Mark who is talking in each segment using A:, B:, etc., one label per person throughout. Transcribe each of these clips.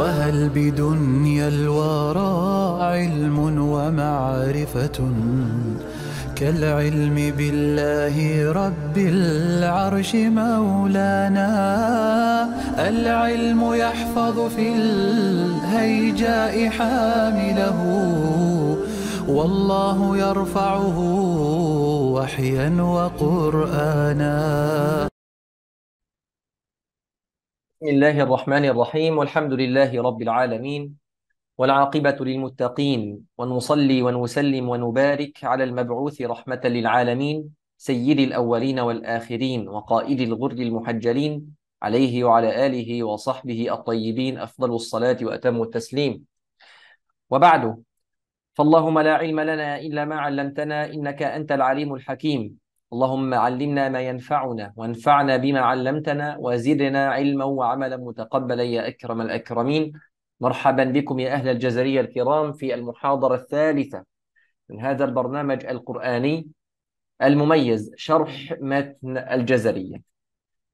A: وهل بدنيا الورى علم ومعرفة كالعلم بالله رب العرش مولانا العلم يحفظ في الهيجاء حامله والله يرفعه وحيا وقرآنا بسم الله الرحمن الرحيم والحمد لله رب العالمين والعاقبة للمتقين ونصلي ونسلم ونبارك على المبعوث رحمة للعالمين سيد الأولين والآخرين وقائد الغر المحجلين عليه وعلى آله وصحبه الطيبين أفضل الصلاة وأتم التسليم وبعد فاللهم لا علم لنا إلا ما علمتنا إنك أنت العليم الحكيم اللهم علمنا ما ينفعنا وانفعنا بما علمتنا وزدنا علما وعملا متقبلا يا اكرم الاكرمين مرحبا بكم يا اهل الجزريه الكرام في المحاضره الثالثه من هذا البرنامج القراني المميز شرح متن الجزريه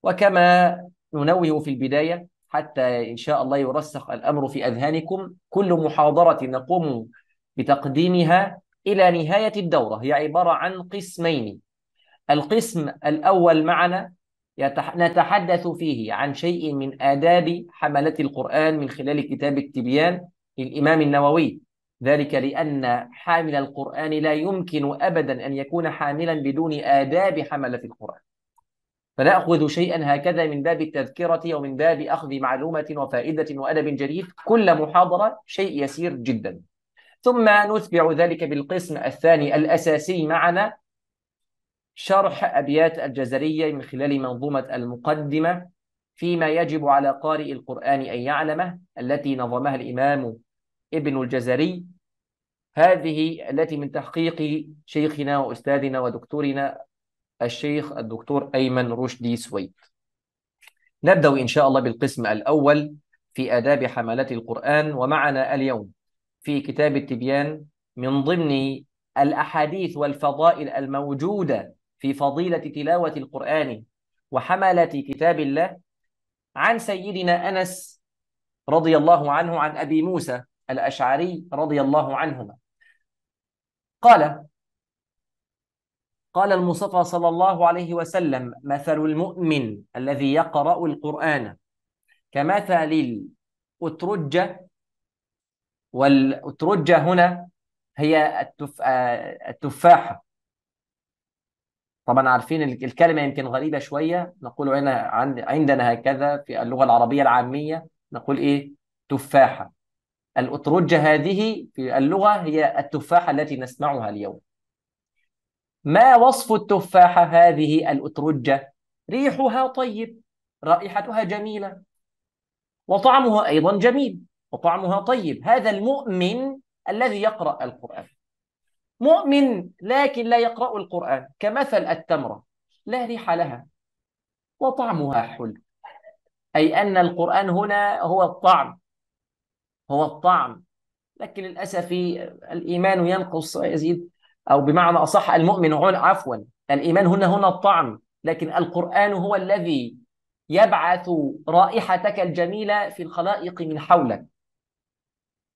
A: وكما ننوه في البدايه حتى ان شاء الله يرسخ الامر في اذهانكم كل محاضره نقوم بتقديمها الى نهايه الدوره هي عباره عن قسمين القسم الأول معنا نتحدث فيه عن شيء من آداب حملة القرآن من خلال كتاب التبيان للإمام النووي ذلك لأن حامل القرآن لا يمكن أبدا أن يكون حاملا بدون آداب حملة القرآن فنأخذ شيئا هكذا من باب التذكرة ومن باب أخذ معلومة وفائدة وأدب جديد كل محاضرة شيء يسير جدا ثم نتبع ذلك بالقسم الثاني الأساسي معنا شرح أبيات الجزرية من خلال منظومة المقدمة فيما يجب على قارئ القرآن أن يعلمه التي نظمها الإمام ابن الجزري هذه التي من تحقيق شيخنا وأستاذنا ودكتورنا الشيخ الدكتور أيمن رشدي سويد نبدأ إن شاء الله بالقسم الأول في آداب حملات القرآن ومعنا اليوم في كتاب التبيان من ضمن الأحاديث والفضائل الموجودة في فضيلة تلاوة القرآن وحملة كتاب الله عن سيدنا أنس رضي الله عنه عن أبي موسى الأشعري رضي الله عنهما قال قال المصطفى صلى الله عليه وسلم مثل المؤمن الذي يقرأ القرآن كمثل الأترجة والأترجة هنا هي التف... آه، التفاحة طبعا عارفين الكلمة يمكن غريبة شوية نقول عند عندنا هكذا في اللغة العربية العامية نقول إيه تفاحة الأترجة هذه في اللغة هي التفاحة التي نسمعها اليوم ما وصف التفاحة هذه الأترجة؟ ريحها طيب رائحتها جميلة وطعمها أيضا جميل وطعمها طيب هذا المؤمن الذي يقرأ القرآن مؤمن لكن لا يقرأ القرآن كمثل التمرة لا ريح لها وطعمها حلو أي أن القرآن هنا هو الطعم هو الطعم لكن للأسف الإيمان ينقص يزيد أو بمعنى أصح المؤمن عفوا الإيمان هنا هنا الطعم لكن القرآن هو الذي يبعث رائحتك الجميلة في الخلائق من حولك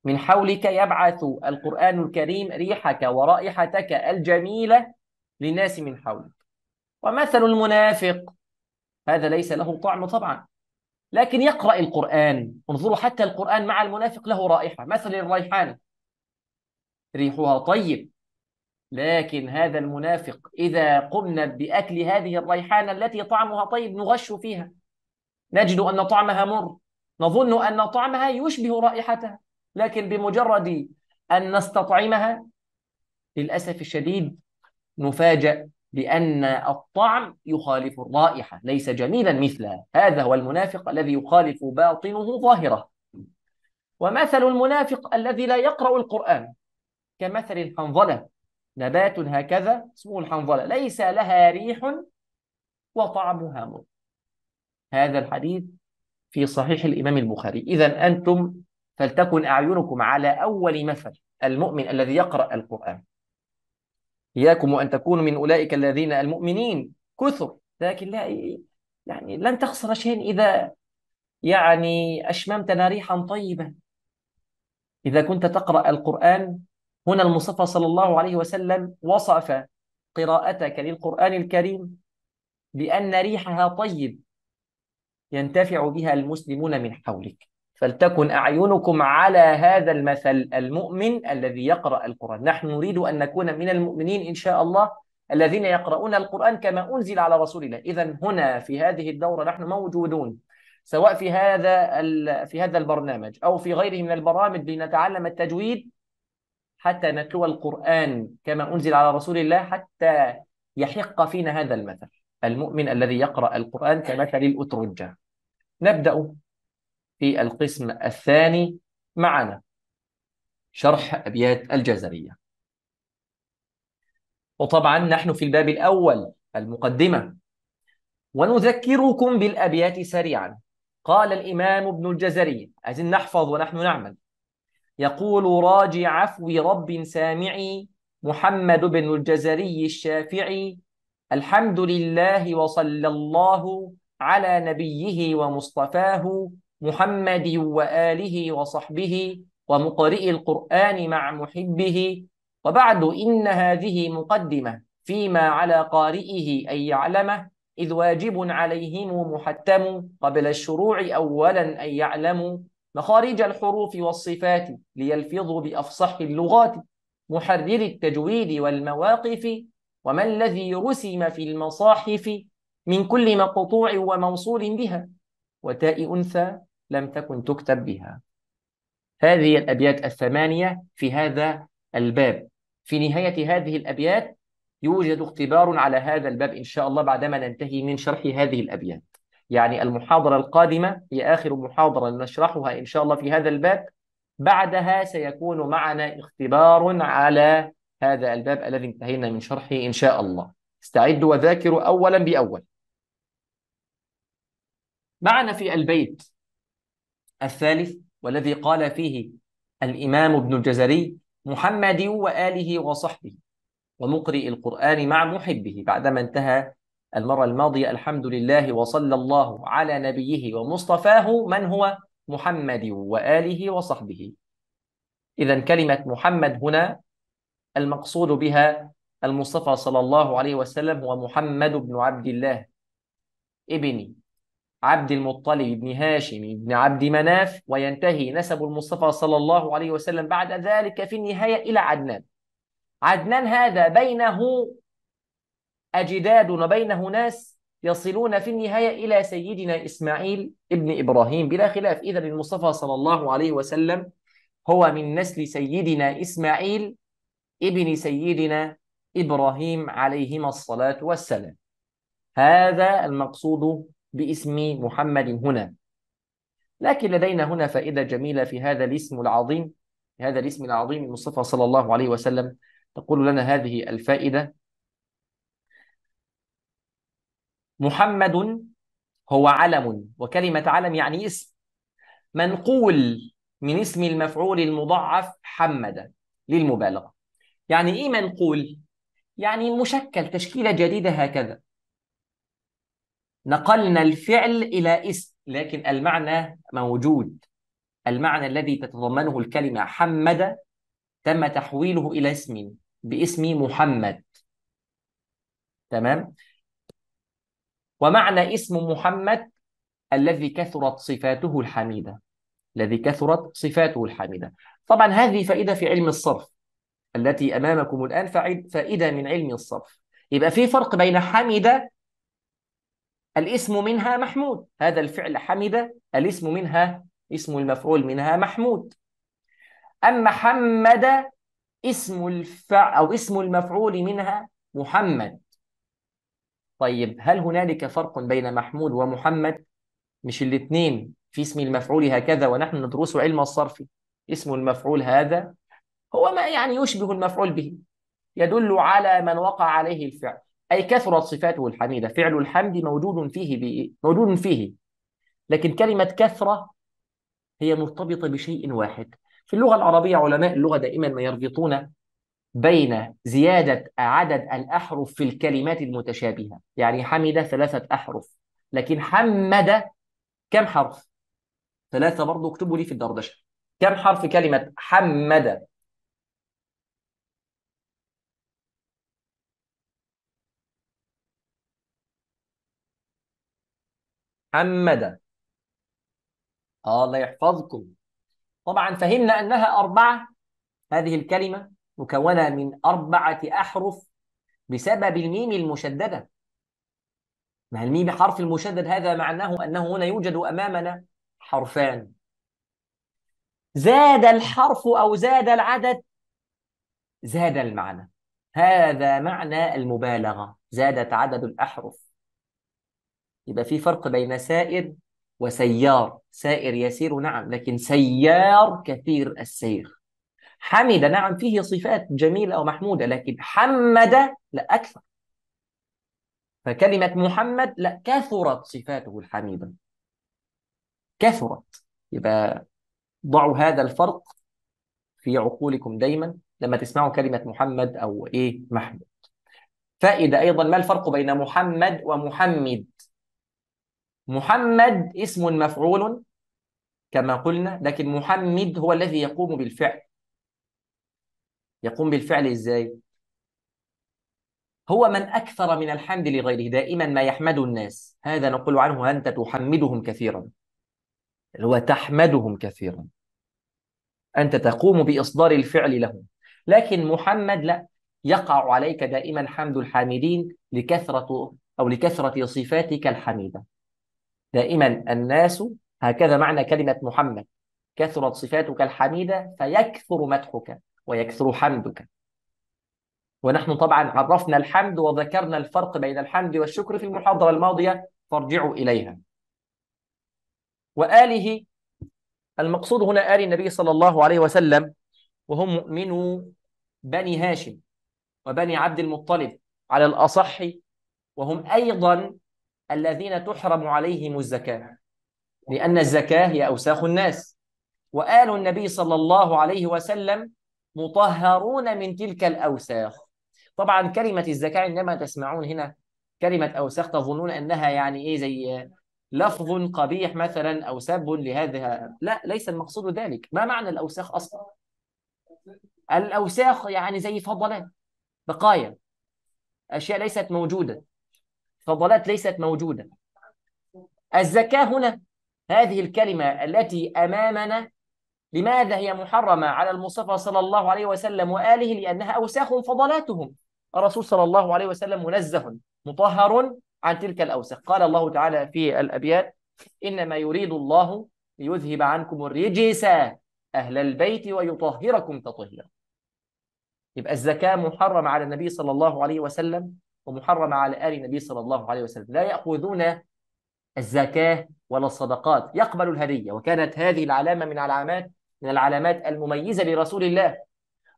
A: من حولك يبعث القرآن الكريم ريحك ورائحتك الجميلة للناس من حولك ومثل المنافق هذا ليس له طعم طبعا لكن يقرأ القرآن انظروا حتى القرآن مع المنافق له رائحة مثل الريحان ريحها طيب لكن هذا المنافق إذا قمنا بأكل هذه الريحانة التي طعمها طيب نغش فيها نجد أن طعمها مر نظن أن طعمها يشبه رائحتها لكن بمجرد أن نستطعمها للأسف الشديد نفاجأ بأن الطعم يخالف الرائحة ليس جميلا مثلها هذا هو المنافق الذي يخالف باطنه ظاهره ومثل المنافق الذي لا يقرأ القرآن كمثل الحنظلة نبات هكذا اسمه الحنظلة ليس لها ريح وطعمها مر هذا الحديث في صحيح الإمام البخاري إذا أنتم فلتكن أعينكم على أول مثل المؤمن الذي يقرأ القرآن إياكم وأن تكونوا من أولئك الذين المؤمنين كثر لكن لا يعني لن تخسر شيئا إذا يعني أشممتنا ريحا طيبة إذا كنت تقرأ القرآن هنا المصطفى صلى الله عليه وسلم وصف قراءتك للقرآن الكريم بأن ريحها طيب ينتفع بها المسلمون من حولك فلتكن أعينكم على هذا المثل المؤمن الذي يقرأ القرآن نحن نريد أن نكون من المؤمنين إن شاء الله الذين يقرؤون القرآن كما أنزل على رسول الله إذا هنا في هذه الدورة نحن موجودون سواء في هذا في هذا البرنامج أو في غيره من البرامج لنتعلم التجويد حتى نتلو القرآن كما أنزل على رسول الله حتى يحق فينا هذا المثل المؤمن الذي يقرأ القرآن كمثل الأترجة نبدأ في القسم الثاني معنا شرح أبيات الجزرية وطبعا نحن في الباب الأول المقدمة ونذكركم بالأبيات سريعا قال الإمام ابن الجزري عايزين نحفظ ونحن نعمل يقول راجع عفو رب سامعي محمد بن الجزري الشافعي الحمد لله وصلى الله على نبيه ومصطفاه محمد وآله وصحبه ومقرئ القرآن مع محبه وبعد إن هذه مقدمة فيما على قارئه أن يعلمه إذ واجب عليهم محتم قبل الشروع أولا أن يعلموا مخارج الحروف والصفات ليلفظوا بأفصح اللغات محرر التجويد والمواقف وما الذي رسم في المصاحف من كل مقطوع وموصول بها وتاء أنثى لم تكن تكتب بها هذه الأبيات الثمانية في هذا الباب في نهاية هذه الأبيات يوجد اختبار على هذا الباب إن شاء الله بعدما ننتهي من شرح هذه الأبيات يعني المحاضرة القادمة هي آخر محاضرة نشرحها إن شاء الله في هذا الباب بعدها سيكون معنا اختبار على هذا الباب الذي انتهينا من شرحه إن شاء الله استعدوا وذاكروا أولا بأول معنا في البيت الثالث والذي قال فيه الإمام ابن الجزري محمد وآله وصحبه ومقرئ القرآن مع محبه بعدما انتهى المرة الماضية الحمد لله وصلى الله على نبيه ومصطفاه من هو محمد وآله وصحبه إذا كلمة محمد هنا المقصود بها المصطفى صلى الله عليه وسلم هو محمد بن عبد الله ابن عبد المطلب بن هاشم بن عبد مناف وينتهي نسب المصطفى صلى الله عليه وسلم بعد ذلك في النهاية إلى عدنان عدنان هذا بينه أجداد وبينه ناس يصلون في النهاية إلى سيدنا إسماعيل ابن إبراهيم بلا خلاف إذا المصطفى صلى الله عليه وسلم هو من نسل سيدنا إسماعيل ابن سيدنا إبراهيم عليهما الصلاة والسلام هذا المقصود باسم محمد هنا لكن لدينا هنا فائدة جميلة في هذا الاسم العظيم في هذا الاسم العظيم المصطفى صلى الله عليه وسلم تقول لنا هذه الفائدة محمد هو علم وكلمة علم يعني اسم منقول من اسم المفعول المضعف حمد للمبالغة يعني إيه منقول؟ يعني مشكل تشكيلة جديدة هكذا نقلنا الفعل إلى اسم لكن المعنى موجود المعنى الذي تتضمنه الكلمة حمد تم تحويله إلى اسم باسم محمد تمام ومعنى اسم محمد الذي كثرت صفاته الحميدة الذي كثرت صفاته الحميدة طبعا هذه فائدة في علم الصرف التي أمامكم الآن فائدة من علم الصرف يبقى في فرق بين حميدة الاسم منها محمود هذا الفعل حمد الاسم منها اسم المفعول منها محمود أما حمد اسم الفع أو اسم المفعول منها محمد طيب هل هنالك فرق بين محمود ومحمد مش الاثنين في اسم المفعول هكذا ونحن ندرس علم الصرف اسم المفعول هذا هو ما يعني يشبه المفعول به يدل على من وقع عليه الفعل أي كثرت صفاته الحميدة فعل الحمد موجود فيه بي... موجود فيه لكن كلمة كثرة هي مرتبطة بشيء واحد في اللغة العربية علماء اللغة دائما ما يربطون بين زيادة عدد الأحرف في الكلمات المتشابهة يعني حمد ثلاثة أحرف لكن حمد كم حرف؟ ثلاثة برضو اكتبوا لي في الدردشة كم حرف كلمة حمد محمدا الله يحفظكم طبعا فهمنا أنها أربعة هذه الكلمة مكونة من أربعة أحرف بسبب الميم المشددة ما الميم حرف المشدد هذا معناه أنه هنا يوجد أمامنا حرفان زاد الحرف أو زاد العدد زاد المعنى هذا معنى المبالغة زادت عدد الأحرف يبقى في فرق بين سائر وسيار سائر يسير نعم لكن سيار كثير السير حمد نعم فيه صفات جميلة ومحمودة لكن حمد لا أكثر فكلمة محمد لا كثرت صفاته الحميدة كثرت يبقى ضعوا هذا الفرق في عقولكم دايما لما تسمعوا كلمة محمد أو إيه محمود فائدة أيضا ما الفرق بين محمد ومحمد محمد اسم مفعول كما قلنا لكن محمد هو الذي يقوم بالفعل يقوم بالفعل ازاي هو من اكثر من الحمد لغيره دائما ما يحمد الناس هذا نقول عنه انت تحمدهم كثيرا اللي هو تحمدهم كثيرا انت تقوم باصدار الفعل لهم لكن محمد لا يقع عليك دائما حمد الحامدين لكثره او لكثره صفاتك الحميده دائما الناس هكذا معنى كلمة محمد كثرت صفاتك الحميدة فيكثر مدحك ويكثر حمدك ونحن طبعا عرفنا الحمد وذكرنا الفرق بين الحمد والشكر في المحاضرة الماضية فارجعوا إليها وآله المقصود هنا آل النبي صلى الله عليه وسلم وهم مؤمنو بني هاشم وبني عبد المطلب على الأصح وهم أيضا الذين تحرم عليهم الزكاة لأن الزكاة هي أوساخ الناس وآل النبي صلى الله عليه وسلم مطهرون من تلك الأوساخ طبعا كلمة الزكاة عندما تسمعون هنا كلمة أوساخ تظنون أنها يعني إيه زي لفظ قبيح مثلا أو سب لهذا لا ليس المقصود ذلك ما معنى الأوساخ أصلا الأوساخ يعني زي فضلات بقايا أشياء ليست موجودة فضلات ليست موجودة الزكاة هنا هذه الكلمة التي أمامنا لماذا هي محرمة على المصطفى صلى الله عليه وسلم وآله لأنها أوساخ فضلاتهم الرسول صلى الله عليه وسلم منزه مطهر عن تلك الأوساخ قال الله تعالى في الأبيات إنما يريد الله ليذهب عنكم الرجس أهل البيت ويطهركم تطهيرا يبقى الزكاة محرمة على النبي صلى الله عليه وسلم ومحرمة على آل النبي صلى الله عليه وسلم لا يأخذون الزكاة ولا الصدقات يقبل الهدية وكانت هذه العلامة من العلامات من العلامات المميزة لرسول الله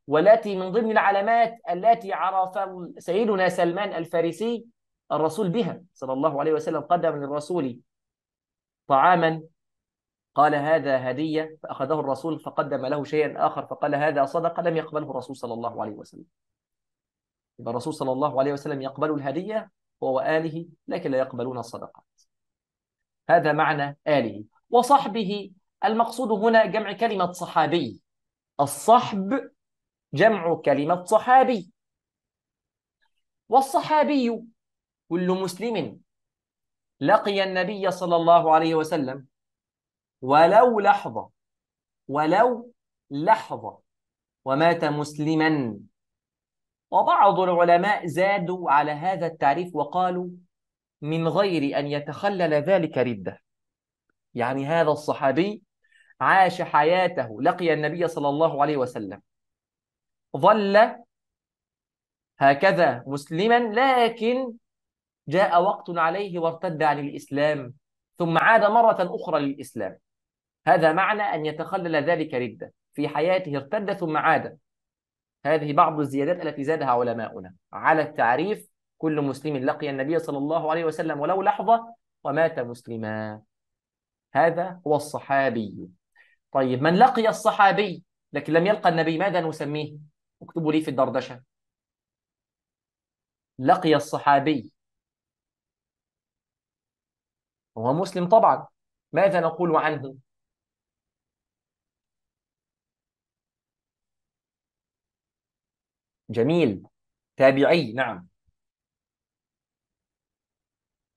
A: والتي من ضمن العلامات التي عرف سيدنا سلمان الفارسي الرسول بها صلى الله عليه وسلم قدم للرسول طعاما قال هذا هدية فأخذه الرسول فقدم له شيئا آخر فقال هذا صدقة لم يقبله الرسول صلى الله عليه وسلم يبقى الرسول صلى الله عليه وسلم يقبل الهدية هو وآله لكن لا يقبلون الصدقات هذا معنى آله وصحبه المقصود هنا جمع كلمة صحابي الصحب جمع كلمة صحابي والصحابي كل مسلم لقي النبي صلى الله عليه وسلم ولو لحظة ولو لحظة ومات مسلما وبعض العلماء زادوا على هذا التعريف وقالوا من غير أن يتخلل ذلك ردة يعني هذا الصحابي عاش حياته لقي النبي صلى الله عليه وسلم ظل هكذا مسلما لكن جاء وقت عليه وارتد عن الإسلام ثم عاد مرة أخرى للإسلام هذا معنى أن يتخلل ذلك ردة في حياته ارتد ثم عاد هذه بعض الزيادات التي زادها علماؤنا على التعريف كل مسلم لقي النبي صلى الله عليه وسلم ولو لحظة ومات مسلما هذا هو الصحابي طيب من لقي الصحابي لكن لم يلقى النبي ماذا نسميه اكتبوا لي في الدردشة لقي الصحابي وهو مسلم طبعا ماذا نقول عنه جميل تابعي نعم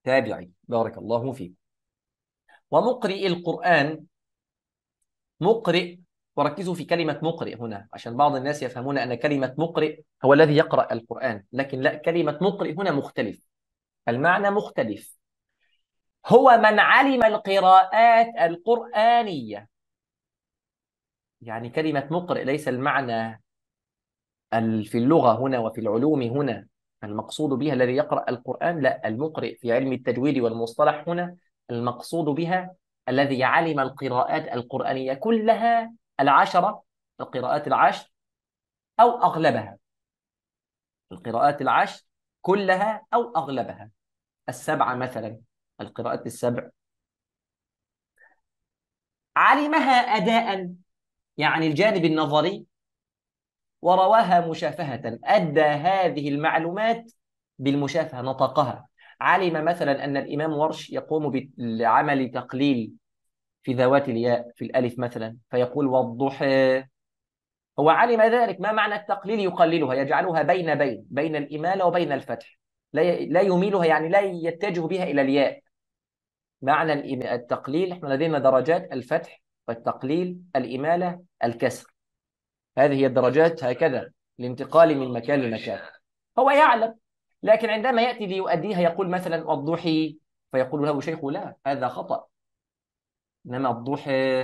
A: تابعي بارك الله فيك ومقرئ القرآن مقرئ وركزوا في كلمة مقرئ هنا عشان بعض الناس يفهمون أن كلمة مقرئ هو الذي يقرأ القرآن لكن لا كلمة مقرئ هنا مختلف المعنى مختلف هو من علم القراءات القرآنية يعني كلمة مقرئ ليس المعنى في اللغة هنا وفي العلوم هنا المقصود بها الذي يقرأ القرآن لا المقرئ في علم التجويد والمصطلح هنا المقصود بها الذي علم القراءات القرآنية كلها العشرة القراءات العشر أو أغلبها القراءات العشر كلها أو أغلبها السبعة مثلا القراءات السبع علمها أداء يعني الجانب النظري ورواها مشافهة أدى هذه المعلومات بالمشافهة نطقها علم مثلا أن الإمام ورش يقوم بعمل تقليل في ذوات الياء في الألف مثلا فيقول والضحى هو علم ذلك ما معنى التقليل يقللها يجعلها بين بين بين الإمالة وبين الفتح لا لا يميلها يعني لا يتجه بها إلى الياء معنى التقليل احنا لدينا درجات الفتح والتقليل الإمالة الكسر هذه هي الدرجات هكذا لانتقال من مكان لمكان هو يعلم لكن عندما يأتي ليؤديها يقول مثلا الضحي فيقول له شيخه لا هذا خطأ إنما الضحى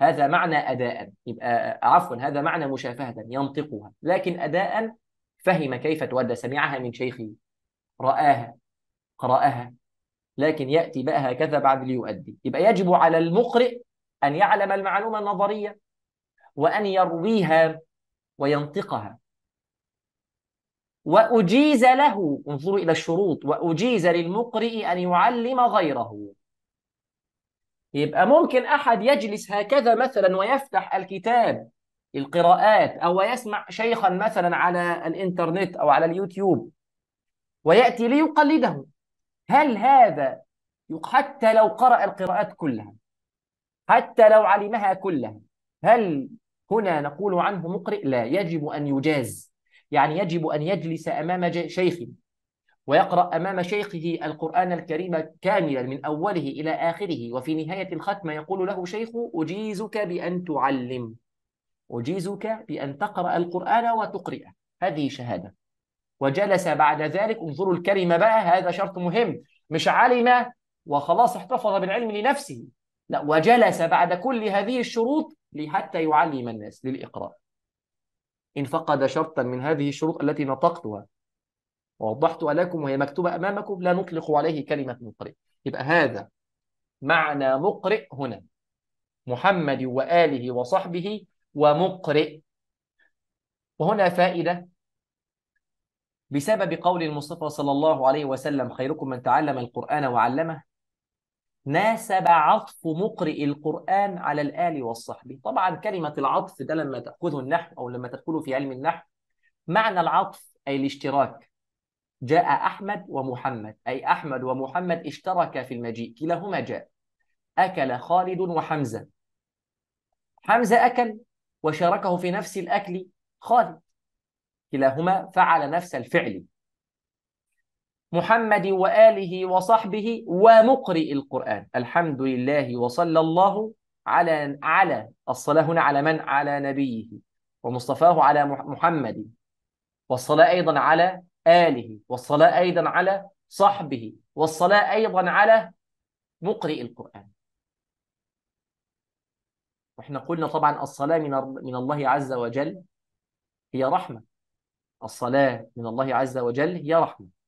A: هذا معنى أداء يبقى عفوا هذا معنى مشافهة ينطقها لكن أداء فهم كيف تؤدى سمعها من شيخه رآها قرأها لكن يأتي بقى هكذا بعد ليؤدي يبقى يجب على المقرئ أن يعلم المعلومة النظرية وأن يرويها وينطقها وأجيز له انظروا إلى الشروط وأجيز للمقرئ أن يعلم غيره يبقى ممكن أحد يجلس هكذا مثلا ويفتح الكتاب القراءات أو يسمع شيخا مثلا على الإنترنت أو على اليوتيوب ويأتي ليقلده هل هذا حتى لو قرأ القراءات كلها حتى لو علمها كلها هل هنا نقول عنه مقرئ لا يجب أن يجاز يعني يجب أن يجلس أمام شيخه ويقرأ أمام شيخه القرآن الكريم كاملا من أوله إلى آخره وفي نهاية الختمة يقول له شيخه أجيزك بأن تعلم أجيزك بأن تقرأ القرآن وتقرئه هذه شهادة وجلس بعد ذلك انظروا الكلمة بقى هذا شرط مهم مش علم وخلاص احتفظ بالعلم لنفسه لا وجلس بعد كل هذه الشروط حتى يعلم الناس للإقراء إن فقد شرطا من هذه الشروط التي نطقتها ووضحتها لكم وهي مكتوبة أمامكم لا نطلق عليه كلمة مقرئ يبقى هذا معنى مقرئ هنا محمد وآله وصحبه ومقرئ وهنا فائدة بسبب قول المصطفى صلى الله عليه وسلم خيركم من تعلم القرآن وعلمه ناسب عطف مقرئ القرآن على الآل والصحب طبعا كلمة العطف ده لما تأخذه النحو أو لما تدخله في علم النحو معنى العطف أي الاشتراك جاء أحمد ومحمد أي أحمد ومحمد اشتركا في المجيء كلاهما جاء أكل خالد وحمزة حمزة أكل وشاركه في نفس الأكل خالد كلاهما فعل نفس الفعل محمد وآله وصحبه ومقرئ القرآن الحمد لله وصلى الله على على الصلاة هنا على من على نبيه ومصطفاه على محمد والصلاة أيضا على آله والصلاة أيضا على صحبه والصلاة أيضا على مقرئ القرآن واحنا قلنا طبعا الصلاة من من الله عز وجل هي رحمة الصلاة من الله عز وجل هي رحمة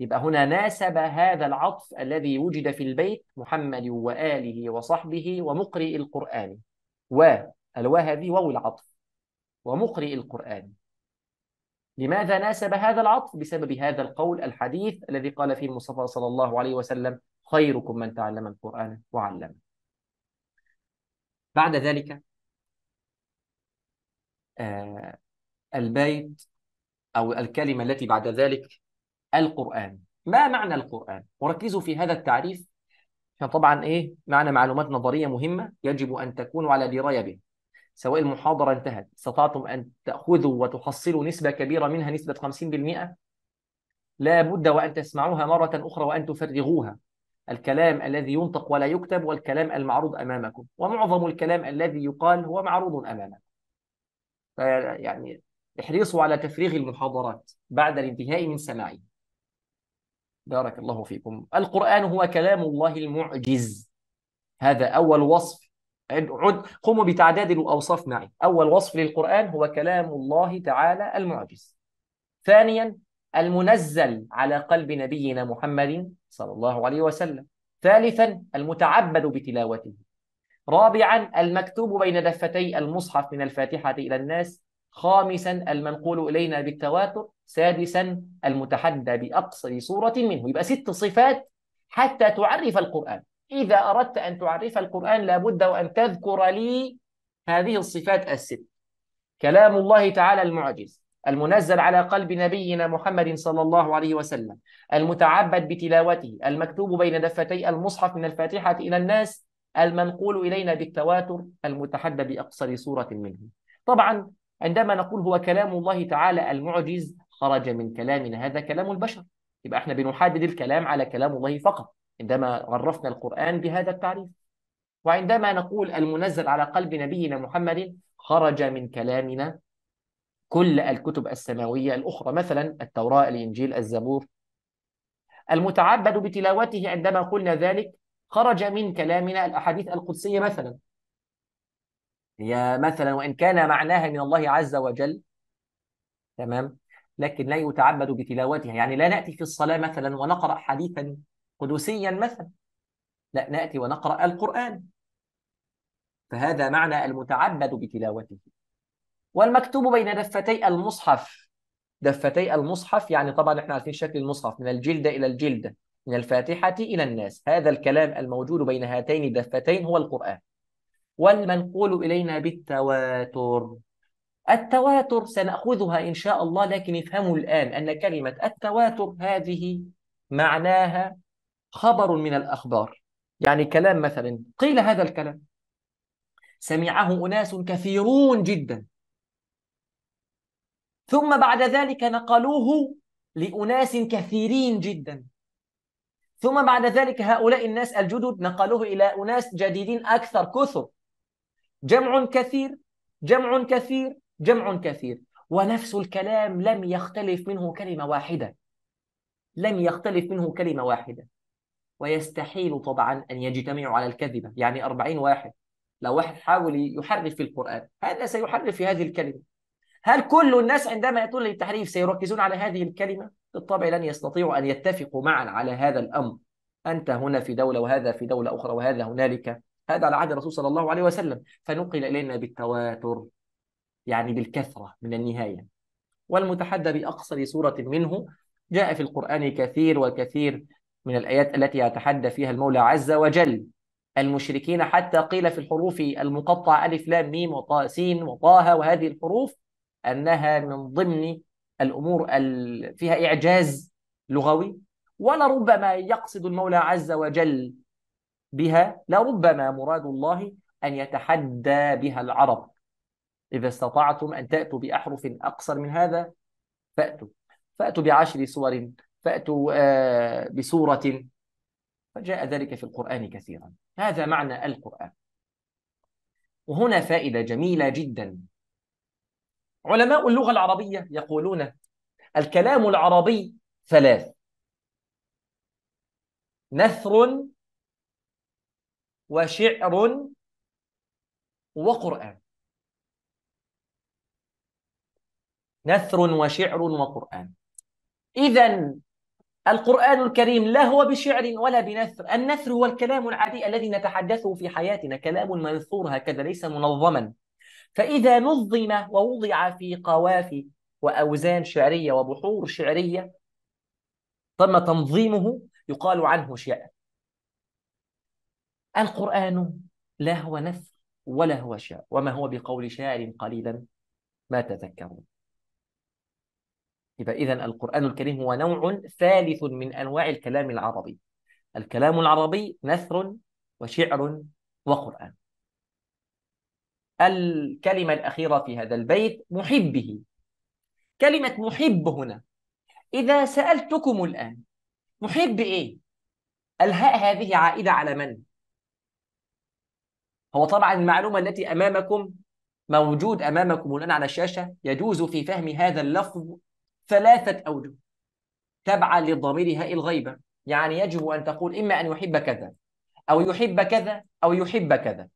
A: يبقى هنا ناسب هذا العطف الذي وجد في البيت محمد وآله وصحبه ومقرئ القرآن و الوا هذه واو العطف ومقرئ القرآن لماذا ناسب هذا العطف؟ بسبب هذا القول الحديث الذي قال فيه المصطفى صلى الله عليه وسلم خيركم من تعلم القرآن وعلمه بعد ذلك آه البيت أو الكلمة التي بعد ذلك القرآن ما معنى القرآن؟ وركزوا في هذا التعريف طبعا إيه معنى معلومات نظرية مهمة يجب أن تكونوا على دراية به سواء المحاضرة انتهت استطعتم أن تأخذوا وتحصلوا نسبة كبيرة منها نسبة 50% لا بد وأن تسمعوها مرة أخرى وأن تفرغوها الكلام الذي ينطق ولا يكتب والكلام المعروض أمامكم ومعظم الكلام الذي يقال هو معروض أمامكم يعني احرصوا على تفريغ المحاضرات بعد الانتهاء من سماعها بارك الله فيكم القرآن هو كلام الله المعجز هذا أول وصف عد قوموا بتعداد الأوصاف معي أول وصف للقرآن هو كلام الله تعالى المعجز ثانيا المنزل على قلب نبينا محمد صلى الله عليه وسلم ثالثا المتعبد بتلاوته رابعا المكتوب بين دفتي المصحف من الفاتحة إلى الناس خامسا المنقول إلينا بالتواتر سادسا المتحدى بأقصر صورة منه يبقى ست صفات حتى تعرف القرآن إذا أردت أن تعرف القرآن لابد وأن تذكر لي هذه الصفات الست كلام الله تعالى المعجز المنزل على قلب نبينا محمد صلى الله عليه وسلم المتعبد بتلاوته المكتوب بين دفتي المصحف من الفاتحة إلى الناس المنقول إلينا بالتواتر المتحدى بأقصر صورة منه طبعا عندما نقول هو كلام الله تعالى المعجز خرج من كلامنا هذا كلام البشر يبقى احنا بنحدد الكلام على كلام الله فقط عندما عرفنا القرآن بهذا التعريف وعندما نقول المنزل على قلب نبينا محمد خرج من كلامنا كل الكتب السماوية الأخرى مثلا التوراة الإنجيل الزبور المتعبد بتلاوته عندما قلنا ذلك خرج من كلامنا الأحاديث القدسية مثلا هي مثلا وإن كان معناها من الله عز وجل تمام لكن لا يتعبد بتلاوتها يعني لا نأتي في الصلاة مثلا ونقرأ حديثا قدسيا مثلا لا نأتي ونقرأ القرآن فهذا معنى المتعبد بتلاوته والمكتوب بين دفتي المصحف دفتي المصحف يعني طبعا احنا عارفين شكل المصحف من الجلدة إلى الجلدة من الفاتحة إلى الناس هذا الكلام الموجود بين هاتين الدفتين هو القرآن والمنقول إلينا بالتواتر التواتر سنأخذها إن شاء الله لكن افهموا الآن أن كلمة التواتر هذه معناها خبر من الأخبار يعني كلام مثلا قيل هذا الكلام سمعه أناس كثيرون جدا ثم بعد ذلك نقلوه لأناس كثيرين جدا ثم بعد ذلك هؤلاء الناس الجدد نقلوه إلى أناس جديدين أكثر كثر جمع كثير جمع كثير جمع كثير ونفس الكلام لم يختلف منه كلمة واحدة لم يختلف منه كلمة واحدة ويستحيل طبعا أن يجتمعوا على الكذبة يعني أربعين واحد لو واحد حاول يحرف في القرآن هذا سيحرف في هذه الكلمة هل كل الناس عندما يأتون للتحريف سيركزون على هذه الكلمة؟ بالطبع لن يستطيعوا أن يتفقوا معا على هذا الأمر أنت هنا في دولة وهذا في دولة أخرى وهذا هنالك هذا على عهد الرسول صلى الله عليه وسلم فنقل إلينا بالتواتر يعني بالكثرة من النهاية والمتحدى بأقصر سورة منه جاء في القرآن كثير وكثير من الآيات التي يتحدى فيها المولى عز وجل المشركين حتى قيل في الحروف المقطعة ألف لام ميم وطاء سين وطه وهذه الحروف أنها من ضمن الأمور فيها إعجاز لغوي ولربما يقصد المولى عز وجل بها لربما مراد الله أن يتحدى بها العرب إذا استطعتم أن تأتوا بأحرف أقصر من هذا فأتوا فأتوا بعشر سور فأتوا آه، بسورة فجاء ذلك في القرآن كثيرا هذا معنى القرآن وهنا فائدة جميلة جدا علماء اللغة العربية يقولون الكلام العربي ثلاث نثر وشعر وقرآن نثر وشعر وقرآن إذا القرآن الكريم لا هو بشعر ولا بنثر النثر هو الكلام العادي الذي نتحدثه في حياتنا كلام منثور هكذا ليس منظما فإذا نظم ووضع في قوافي وأوزان شعرية وبحور شعرية تم تنظيمه يقال عنه شعر القرآن لا هو نثر ولا هو شعر وما هو بقول شاعر قليلا ما تذكرون إذا القرآن الكريم هو نوع ثالث من أنواع الكلام العربي الكلام العربي نثر وشعر وقرآن الكلمة الأخيرة في هذا البيت محبه كلمة محب هنا إذا سألتكم الآن محب إيه؟ الهاء هذه عائدة على من؟ هو طبعا المعلومة التي أمامكم موجود أمامكم الآن على الشاشة يجوز في فهم هذا اللفظ ثلاثة أوجه تبعا للضمير هاء الغيبة يعني يجب أن تقول إما أن يحب كذا أو يحب كذا أو يحب كذا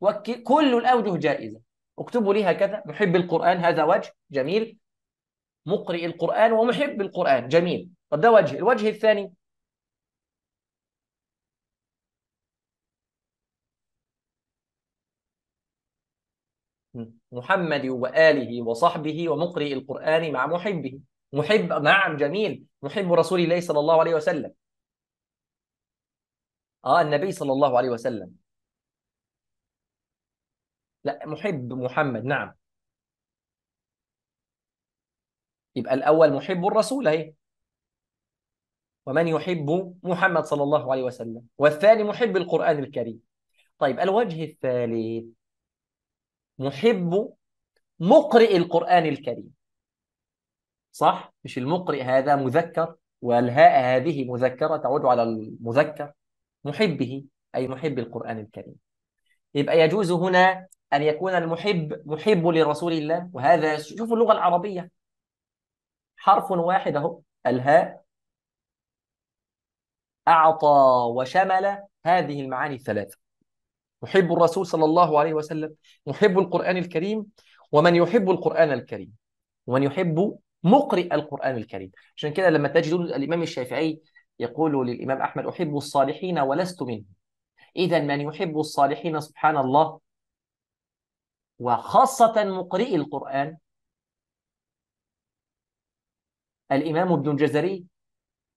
A: وكل الأوجه جائزة اكتبوا لي هكذا محب القرآن هذا وجه جميل مقرئ القرآن ومحب القرآن جميل طب ده وجه الوجه الثاني محمد وآله وصحبه ومقرئ القرآن مع محبه محب نعم جميل محب رسول الله صلى الله عليه وسلم اه النبي صلى الله عليه وسلم لا محب محمد نعم يبقى الأول محب الرسول أهي ومن يحب محمد صلى الله عليه وسلم والثاني محب القرآن الكريم طيب الوجه الثالث محب مقرئ القرآن الكريم صح؟ مش المقرئ هذا مذكر والهاء هذه مذكرة تعود على المذكر محبه أي محب القرآن الكريم يبقى يجوز هنا أن يكون المحب محب لرسول الله وهذا شوفوا اللغة العربية حرف واحد أهو الهاء أعطى وشمل هذه المعاني الثلاثة يحب الرسول صلى الله عليه وسلم يحب القرآن الكريم ومن يحب القرآن الكريم ومن يحب مقرئ القرآن الكريم عشان كده لما تجدون الإمام الشافعي يقول للإمام أحمد أحب الصالحين ولست منهم إذا من يحب الصالحين سبحان الله وخاصة مقرئي القرآن الإمام ابن الجزري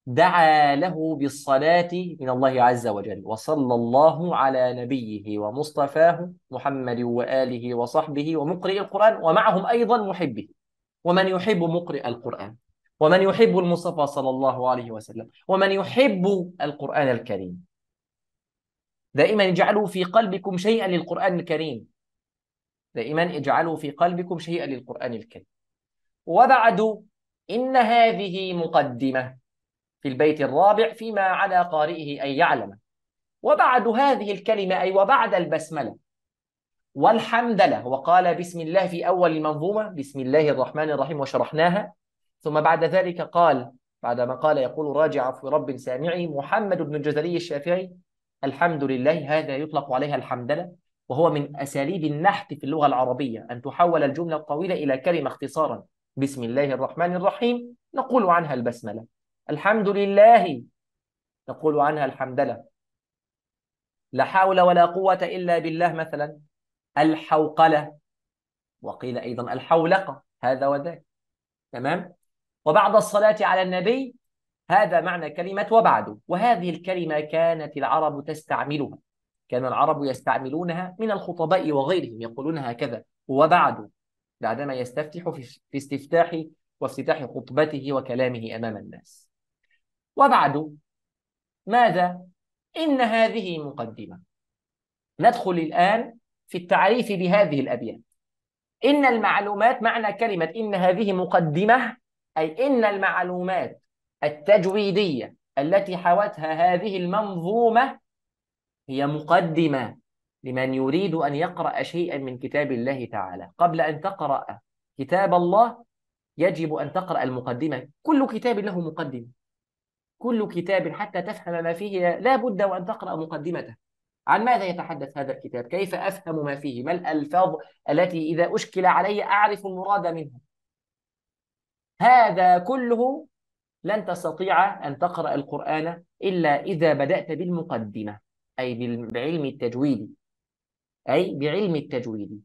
A: دعا له بالصلاة من الله عز وجل وصلى الله على نبيه ومصطفاه محمد وآله وصحبه ومقرئ القرآن ومعهم أيضا محبه ومن يحب مقرئ القرآن ومن يحب المصطفى صلى الله عليه وسلم ومن يحب القرآن الكريم دائما اجعلوا في قلبكم شيئا للقرآن الكريم دائما اجعلوا في قلبكم شيئا للقرآن الكريم وبعد إن هذه مقدمة في البيت الرابع فيما على قارئه أن يعلم وبعد هذه الكلمة أي وبعد البسملة والحمدلة وقال بسم الله في أول المنظومة بسم الله الرحمن الرحيم وشرحناها ثم بعد ذلك قال بعد ما قال يقول راجع في رب سامعي محمد بن الجزري الشافعي الحمد لله هذا يطلق عليها الحمدلة وهو من أساليب النحت في اللغة العربية أن تحول الجملة الطويلة إلى كلمة اختصارا بسم الله الرحمن الرحيم نقول عنها البسملة الحمد لله تقول عنها الحمدلة لا حول ولا قوة إلا بالله مثلا الحوقلة وقيل أيضا الحولقة هذا وذاك تمام وبعد الصلاة على النبي هذا معنى كلمة وبعد وهذه الكلمة كانت العرب تستعملها كان العرب يستعملونها من الخطباء وغيرهم يقولون هكذا وبعد بعدما يستفتح في استفتاح وافتتاح خطبته وكلامه أمام الناس وبعد ماذا؟ إن هذه مقدمة ندخل الآن في التعريف بهذه الأبيات إن المعلومات معنى كلمة إن هذه مقدمة أي إن المعلومات التجويدية التي حوتها هذه المنظومة هي مقدمة لمن يريد أن يقرأ شيئا من كتاب الله تعالى قبل أن تقرأ كتاب الله يجب أن تقرأ المقدمة كل كتاب له مقدمة كل كتاب حتى تفهم ما فيه لا بد وأن تقرأ مقدمته عن ماذا يتحدث هذا الكتاب كيف أفهم ما فيه ما الألفاظ التي إذا أشكل علي أعرف المراد منها هذا كله لن تستطيع أن تقرأ القرآن إلا إذا بدأت بالمقدمة أي بعلم التجويد أي بعلم التجويد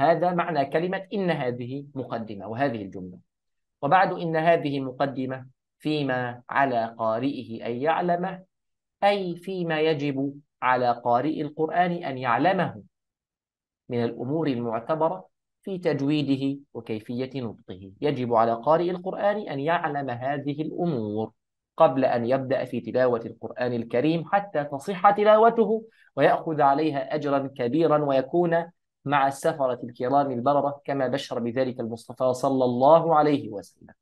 A: هذا معنى كلمة إن هذه مقدمة وهذه الجملة وبعد إن هذه مقدمة فيما على قارئه أن يعلمه أي فيما يجب على قارئ القرآن أن يعلمه من الأمور المعتبرة في تجويده وكيفية نطقه يجب على قارئ القرآن أن يعلم هذه الأمور قبل أن يبدأ في تلاوة القرآن الكريم حتى تصح تلاوته ويأخذ عليها أجرا كبيرا ويكون مع السفرة الكرام البررة كما بشر بذلك المصطفى صلى الله عليه وسلم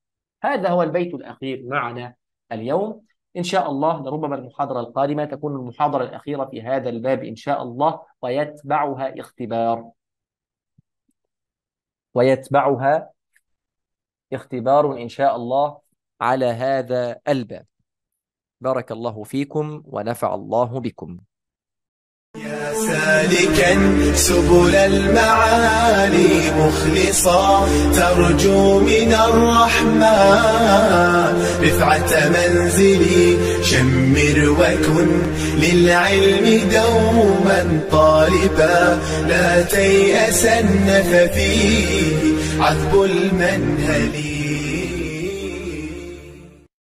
A: هذا هو البيت الأخير معنا اليوم إن شاء الله لربما المحاضرة القادمة تكون المحاضرة الأخيرة في هذا الباب إن شاء الله ويتبعها اختبار ويتبعها اختبار إن شاء الله على هذا الباب بارك الله فيكم ونفع الله بكم سالكا سبل المعالي مخلصا ترجو من الرحمن رفعة منزلي شمر وكن للعلم دوما طالبا لا تيأسن ففيه عذب المنهل